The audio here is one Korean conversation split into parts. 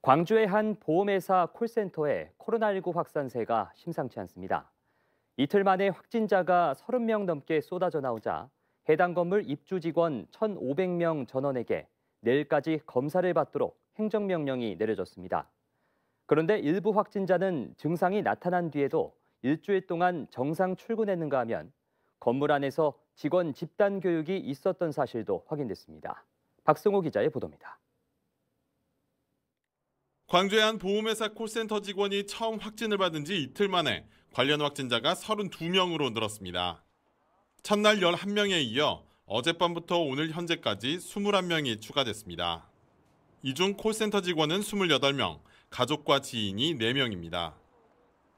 광주의 한 보험회사 콜센터의 코로나19 확산세가 심상치 않습니다. 이틀 만에 확진자가 30명 넘게 쏟아져 나오자 해당 건물 입주 직원 1,500명 전원에게 내일까지 검사를 받도록 행정명령이 내려졌습니다. 그런데 일부 확진자는 증상이 나타난 뒤에도 일주일 동안 정상 출근했는가 하면 건물 안에서 직원 집단 교육이 있었던 사실도 확인됐습니다. 박승호 기자의 보도입니다. 광주의 한 보험회사 콜센터 직원이 처음 확진을 받은 지 이틀 만에 관련 확진자가 32명으로 늘었습니다. 첫날 11명에 이어 어젯밤부터 오늘 현재까지 21명이 추가됐습니다. 이 중 콜센터 직원은 28명, 가족과 지인이 4명입니다.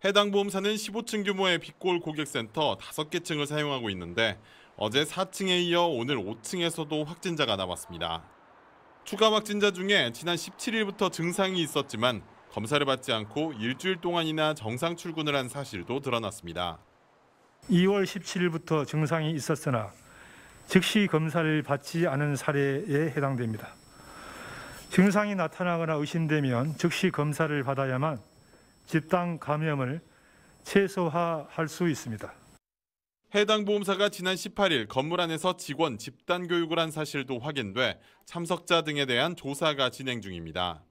해당 보험사는 15층 규모의 빅골 고객센터 5개 층을 사용하고 있는데 어제 4층에 이어 오늘 5층에서도 확진자가 나왔습니다. 추가 확진자 중에 지난 17일부터 증상이 있었지만 검사를 받지 않고 일주일 동안이나 정상 출근을 한 사실도 드러났습니다. 2월 17일부터 증상이 있었으나 즉시 검사를 받지 않은 사례에 해당됩니다. 증상이 나타나거나 의심되면 즉시 검사를 받아야만 집단 감염을 최소화할 수 있습니다. 해당 보험사가 지난 18일 건물 안에서 직원 집단 교육을 한 사실도 확인돼 참석자 등에 대한 조사가 진행 중입니다.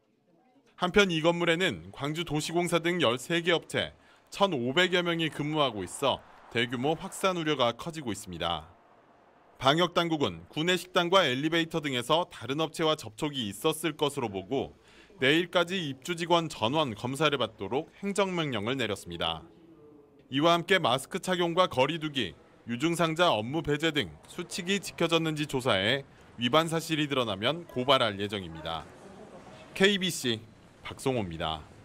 한편 이 건물에는 광주도시공사 등 13개 업체 1,500여 명이 근무하고 있어 대규모 확산 우려가 커지고 있습니다. 방역당국은 구내 식당과 엘리베이터 등에서 다른 업체와 접촉이 있었을 것으로 보고 내일까지 입주 직원 전원 검사를 받도록 행정명령을 내렸습니다. 이와 함께 마스크 착용과 거리두기, 유증상자 업무 배제 등 수칙이 지켜졌는지 조사해 위반 사실이 드러나면 고발할 예정입니다. KBC 박송호입니다.